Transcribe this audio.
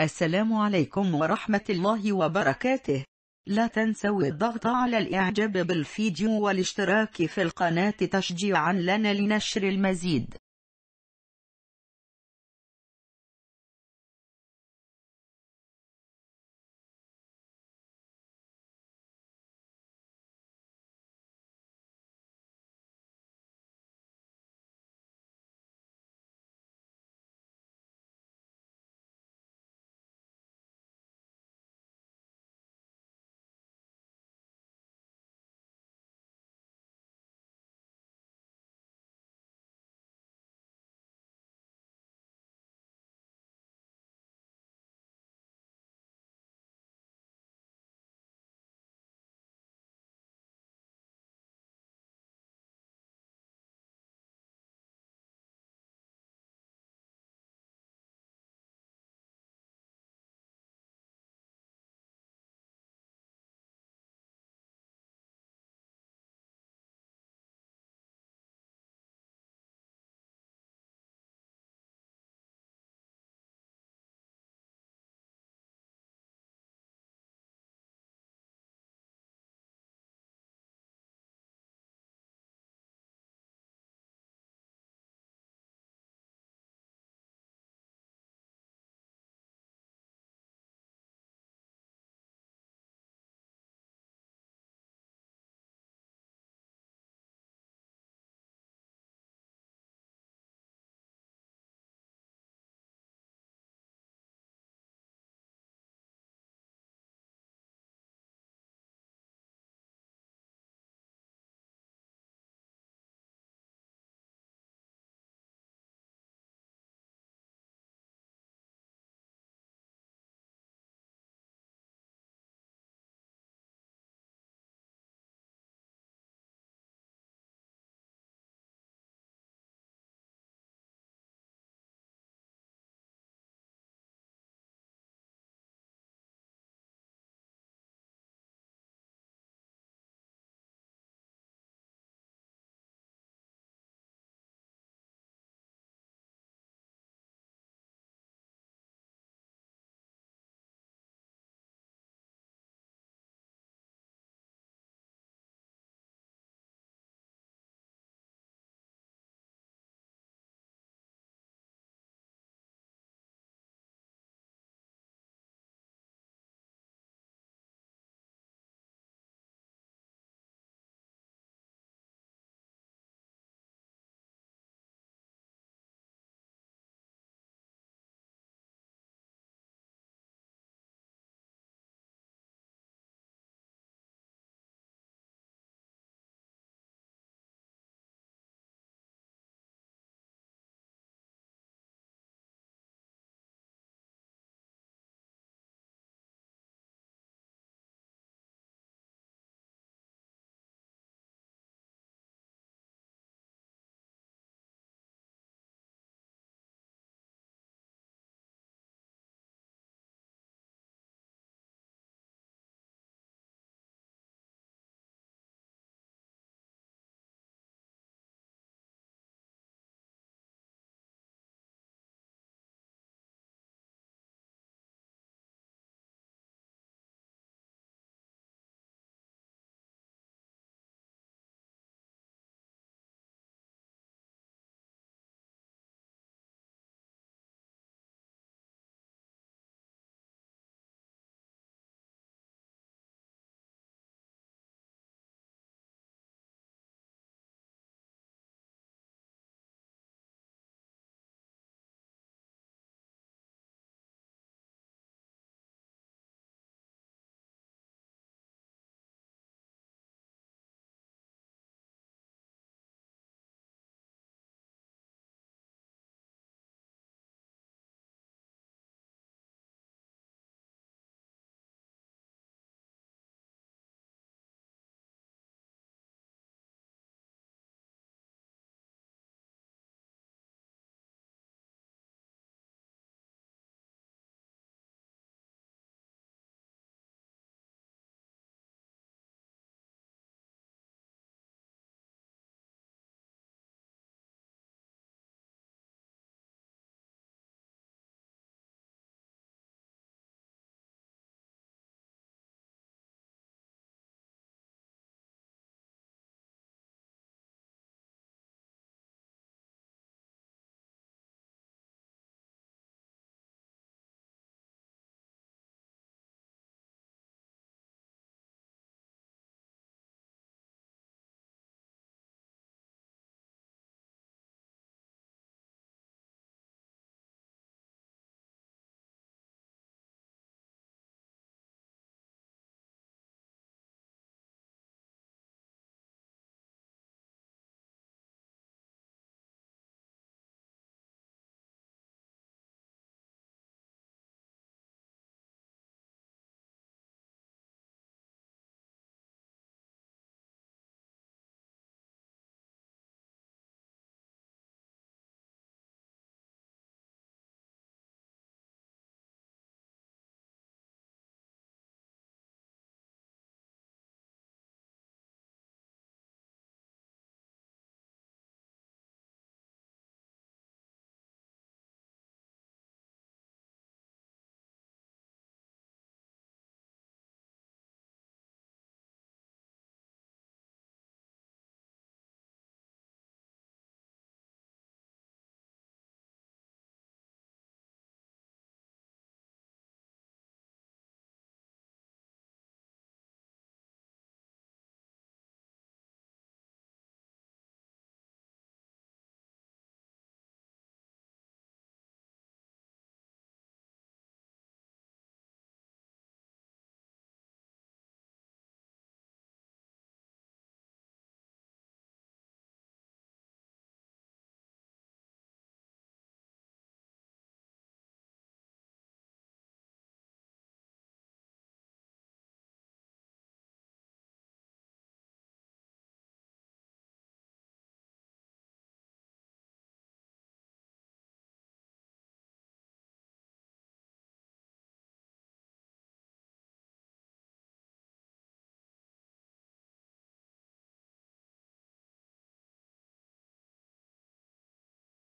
السلام عليكم ورحمة الله وبركاته لا تنسوا الضغط على الإعجاب بالفيديو والاشتراك في القناة تشجيعا لنا لنشر المزيد